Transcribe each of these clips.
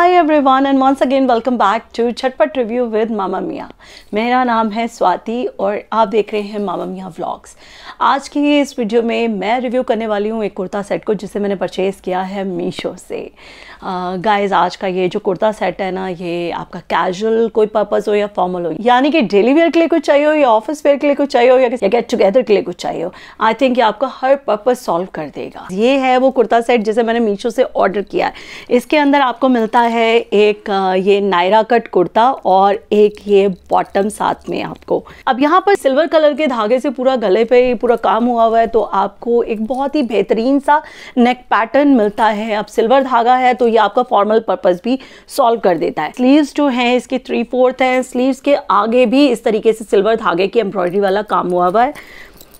hi everyone and once again welcome back to Chatpat review with Mama Miyan मेरा नाम है स्वाति और आप देख रहे हैं मामा मियाँ व्लॉग्स आज की इस वीडियो में मैं रिव्यू करने वाली हूँ एक कुर्ता सेट को जिसे मैंने परचेज़ किया है मीशो से गाइस uh, आज का ये जो कुर्ता सेट है ना ये आपका कैजुअल कोई पर्पज़ हो या फॉर्मल हो यानी कि डेली वेयर के लिए कुछ चाहिए हो या ऑफिस वेयर के लिए कुछ चाहिए हो या गेट टुगेदर के लिए कुछ चाहिए हो आई थिंक ये आपका हर पर्पज़ सॉल्व कर देगा ये है वो कुर्ता सेट जिसे मैंने मीशो से ऑर्डर किया है इसके अंदर आपको मिलता है है एक ये नायरा कट कुर्ता और एक ये बॉटम साथ में आपको अब यहाँ पर सिल्वर कलर के धागे से पूरा गले पे पूरा काम हुआ हुआ है तो आपको एक बहुत ही बेहतरीन सा नेक पैटर्न मिलता है अब सिल्वर धागा है तो ये आपका फॉर्मल पर्पज भी सॉल्व कर देता है स्लीव जो है इसके थ्री फोर्थ है स्लीव के आगे भी इस तरीके से सिल्वर धागे की एम्ब्रॉयडरी वाला काम हुआ हुआ है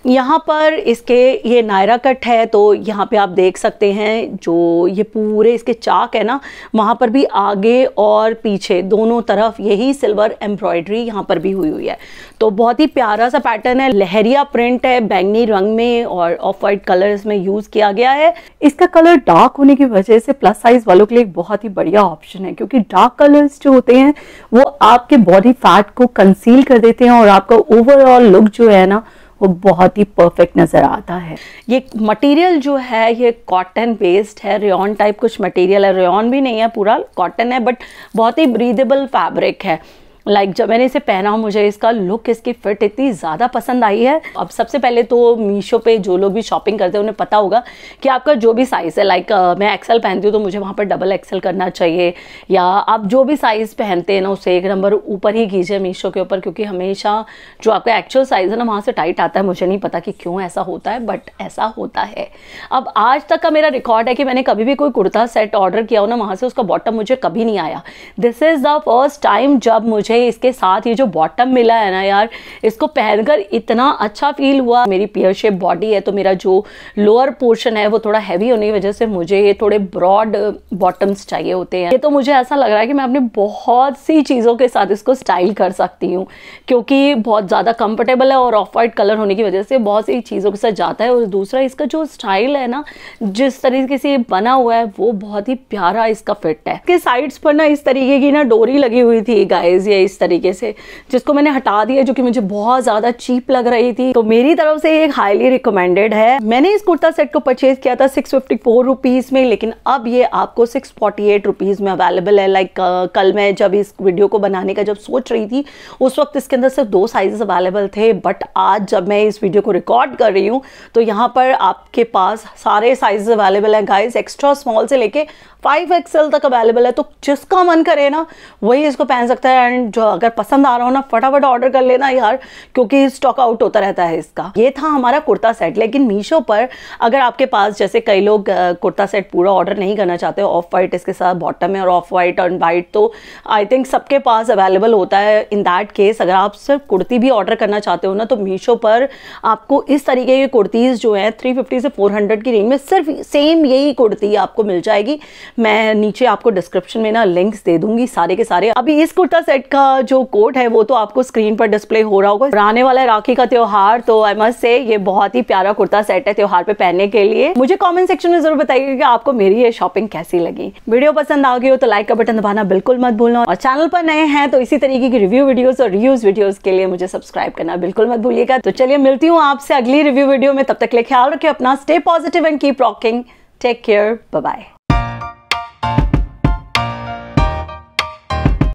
यहाँ पर इसके ये नायरा कट है तो यहाँ पे आप देख सकते हैं जो ये पूरे इसके चाक है ना वहाँ पर भी आगे और पीछे दोनों तरफ यही सिल्वर एम्ब्रॉयडरी यहाँ पर भी हुई हुई है तो बहुत ही प्यारा सा पैटर्न है लहरिया प्रिंट है बैंगनी रंग में और ऑफ वाइट कलर इसमें यूज़ किया गया है इसका कलर डार्क होने की वजह से प्लस साइज वालों के लिए एक बहुत ही बढ़िया ऑप्शन है क्योंकि डार्क कलर्स जो होते हैं वो आपके बॉडी फैट को कंसील कर देते हैं और आपका ओवरऑल लुक जो है ना वो बहुत ही परफेक्ट नज़र आता है ये मटेरियल जो है ये कॉटन बेस्ड है रेन टाइप कुछ मटेरियल है रेन भी नहीं है पूरा कॉटन है बट बहुत ही ब्रीदेबल फैब्रिक है लाइक like, जब मैंने इसे पहना मुझे इसका लुक इसकी फिट इतनी ज़्यादा पसंद आई है अब सबसे पहले तो मीशो पे जो लोग भी शॉपिंग करते हैं उन्हें पता होगा कि आपका जो भी साइज़ है लाइक like, मैं एक्सल पहनती हूँ तो मुझे वहाँ पर डबल एक्सल करना चाहिए या आप जो भी साइज़ पहनते हैं ना उसे एक नंबर ऊपर ही कीजिए मीशो के ऊपर क्योंकि हमेशा जो आपका एक्चुअल साइज़ है ना वहाँ से टाइट आता है मुझे नहीं पता कि क्यों ऐसा होता है बट ऐसा होता है अब आज तक का मेरा रिकॉर्ड है कि मैंने कभी भी कोई कुर्ता सेट ऑर्डर किया हो ना वहाँ से उसका बॉटम मुझे कभी नहीं आया this is the first time जब मुझे मुझे इसके साथ ये जो बॉटम मिला है ना यार इसको पहनकर इतना अच्छा फील हुआ मेरी पियर शेप बॉडी है तो मेरा जो लोअर पोर्शन है वो थोड़ा हैवी होने की वजह से मुझे ये थोड़े ब्रॉड बॉटम्स uh, चाहिए होते हैं ये तो मुझे ऐसा लग रहा है कि मैं अपनी बहुत सी चीज़ों के साथ इसको स्टाइल कर सकती हूँ क्योंकि बहुत ज़्यादा कंफर्टेबल है और ऑफ वाइट कलर होने की वजह से बहुत सी चीज़ों के साथ जाता है और दूसरा इसका जो स्टाइल है ना जिस तरीके से बना हुआ है वो बहुत ही प्यारा इसका फिट है इसके साइड्स पर ना इस तरीके की ना डोरी लगी हुई थी गाइज ये है इस तरीके से जिसको मैंने हटा दिया जो कि मुझे बहुत ज़्यादा चीप लग रही थी तो मेरी तरफ से एक हाईली रिकमेंडेड है मैंने इस कुर्ता सेट को परचेज किया था सिक्स फिफ्टी में लेकिन अब ये आपको सिक्स फोर्टी में अवेलेबल है लाइक like, कल मैं जब इस वीडियो को बनाने का जब सोच रही थी उस वक्त इसके अंदर सिर्फ दो साइजेस अवेलेबल थे बट आज जब मैं इस वीडियो को रिकॉर्ड कर रही हूँ तो यहाँ पर आपके पास सारे साइज अवेलेबल हैं गाइस एक्स्ट्रा स्मॉल से लेके फाइव एक्सएल तक अवेलेबल है तो जिसका मन करे ना वही इसको पहन सकता है एंड जो अगर पसंद आ रहा हो ना फटाफट ऑर्डर कर लेना यार क्योंकि स्टॉक आउट होता रहता है इसका ये था हमारा कुर्ता सेट लेकिन मीशो पर अगर आपके पास जैसे कई लोग कुर्ता सेट पूरा ऑर्डर नहीं करना चाहते ऑफ वाइट इसके साथ बॉटम है और ऑफ वाइट और वाइट तो आई थिंक सबके पास अवेलेबल होता है इन दैट केस अगर आप सिर्फ कुर्ती भी ऑर्डर करना चाहते हो ना तो मीशो पर आपको इस तरीके की कुर्तीज़ जो है थ्री से फोर की रेंज में सिर्फ सेम यही कुर्ती आपको मिल जाएगी मैं नीचे आपको डिस्क्रिप्शन में ना लिंक्स दे दूंगी सारे के सारे अभी इस कुर्ता सेट का का जो कोट है वो तो आपको स्क्रीन पर डिस्प्ले हो रहा होगा आने वाला है राखी का त्योहार तो आई मस्ट से ये बहुत ही प्यारा कुर्ता सेट है त्योहार पे पहनने के लिए मुझे कॉमेंट सेक्शन में जरूर बताइए कि आपको मेरी ये शॉपिंग कैसी लगी वीडियो पसंद आ गई हो तो लाइक का बटन दबाना बिल्कुल मत भूलना और चैनल पर नए हैं तो इसी तरीके की रिव्यू वीडियोज और रिव्यूज वीडियो के लिए मुझे सब्सक्राइब करना बिल्कुल मत भूलिएगा तो चलिए मिलती हूँ आपसे अगली रिव्यू वीडियो में तब तक ले ख्याल रखें अपना stay positive and keep rocking take care bye